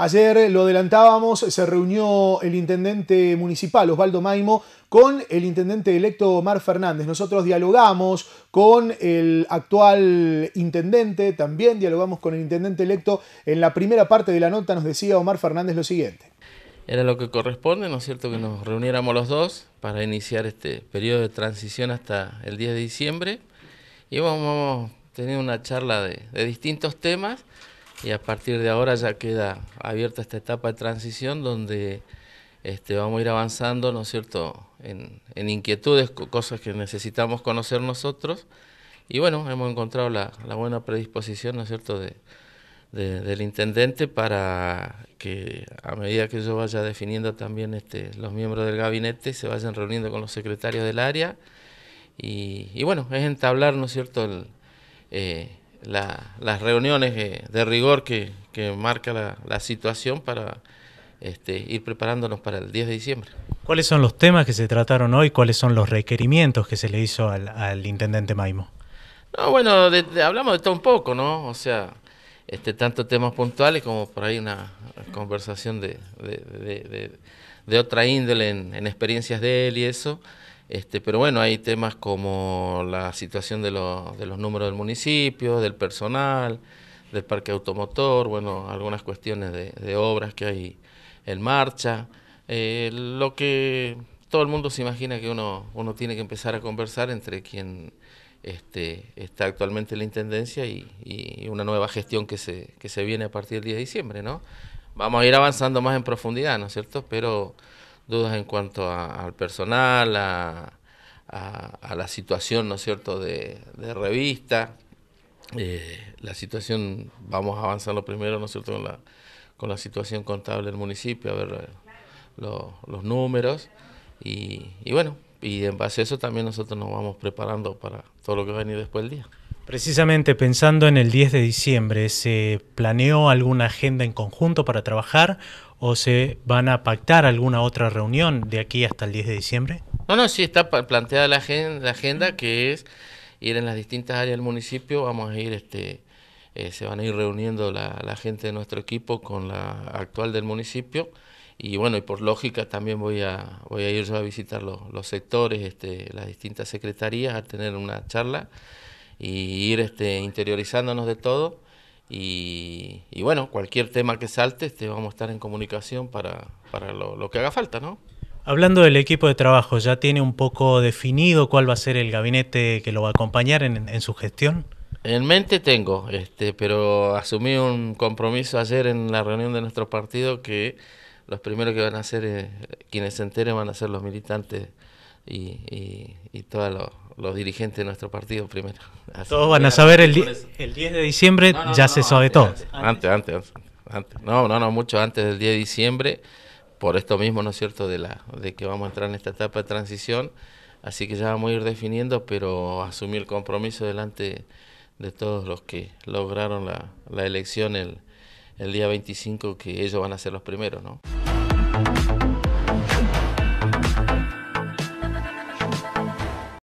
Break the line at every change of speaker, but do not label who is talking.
Ayer eh, lo adelantábamos, se reunió el intendente municipal Osvaldo Maimo con el intendente electo Omar Fernández. Nosotros dialogamos con el actual intendente, también dialogamos con el intendente electo. En la primera parte de la nota nos decía Omar Fernández lo siguiente.
Era lo que corresponde, ¿no es cierto?, que nos reuniéramos los dos para iniciar este periodo de transición hasta el 10 de diciembre. Y vamos, a tener una charla de distintos temas y a partir de ahora ya queda abierta esta etapa de transición donde este, vamos a ir avanzando, ¿no es cierto?, en, en inquietudes, cosas que necesitamos conocer nosotros. Y bueno, hemos encontrado la, buena predisposición, ¿no es cierto?, de, del intendente para que a medida que yo vaya definiendo también este, los miembros del gabinete, se vayan reuniendo con los secretarios del área. Y, bueno, es entablar, ¿no es cierto?, el, eh, las reuniones eh, de rigor que, marca la, situación para este, ir preparándonos para el 10 de diciembre.
¿Cuáles son los temas que se trataron hoy? ¿Cuáles son los requerimientos que se le hizo al, intendente Maimo?
No, bueno, hablamos de todo un poco, ¿no? O sea, este, tanto temas puntuales como por ahí una conversación de, de, otra índole en, en, experiencias de él y eso. Este, pero bueno, hay temas como la situación de los, de los números del municipio, del personal, del parque automotor, bueno, algunas cuestiones de, obras que hay en marcha. Eh, lo que todo el mundo se imagina que uno, uno tiene que empezar a conversar entre quien este, está actualmente en la Intendencia y, una nueva gestión que se, que se viene a partir del 10 de diciembre, ¿no? Vamos a ir avanzando más en profundidad, ¿no es cierto? Pero dudas en cuanto al personal, a, a, la situación, ¿no es cierto?, de, revista. Eh, la situación, vamos a avanzar lo primero, ¿no es cierto?, con la, con la situación contable del municipio, a ver eh, los números. Y, y bueno, y en base a eso también nosotros nos vamos preparando para todo lo que va a venir después del día.
Precisamente pensando en el 10 de diciembre, ¿se planeó alguna agenda en conjunto para trabajar o se van a pactar alguna otra reunión de aquí hasta el 10 de diciembre?
No, no, sí está planteada la agenda, que es ir en las distintas áreas del municipio, vamos a ir este, eh, se van a ir reuniendo la, gente de nuestro equipo con la actual del municipio y bueno, y por lógica también voy a, voy a ir yo a visitar los, los sectores, este, las distintas secretarías, a tener una charla y ir este, interiorizándonos de todo. Y, y, bueno, cualquier tema que salte, este, vamos a estar en comunicación para, para lo, lo, que haga falta, ¿no?
Hablando del equipo de trabajo, ¿ya tiene un poco definido cuál va a ser el gabinete que lo va a acompañar en, en su gestión?
En mente tengo, este, pero asumí un compromiso ayer en la reunión de nuestro partido que los primeros que van a ser, eh, quienes se enteren, van a ser los militantes y, todos los, dirigentes de nuestro partido primero. todos van a saber el,
el 10 de diciembre, ya se sabe todo. Antes,
antes, antes, No, no, no, mucho antes del 10 de diciembre, por esto mismo, ¿no es cierto?, de, la, de que vamos a entrar en esta etapa de transición. Así que ya vamos a ir definiendo, pero asumir el compromiso delante de todos los que lograron la, la elección el, el día 25, que ellos van a ser los primeros, ¿no?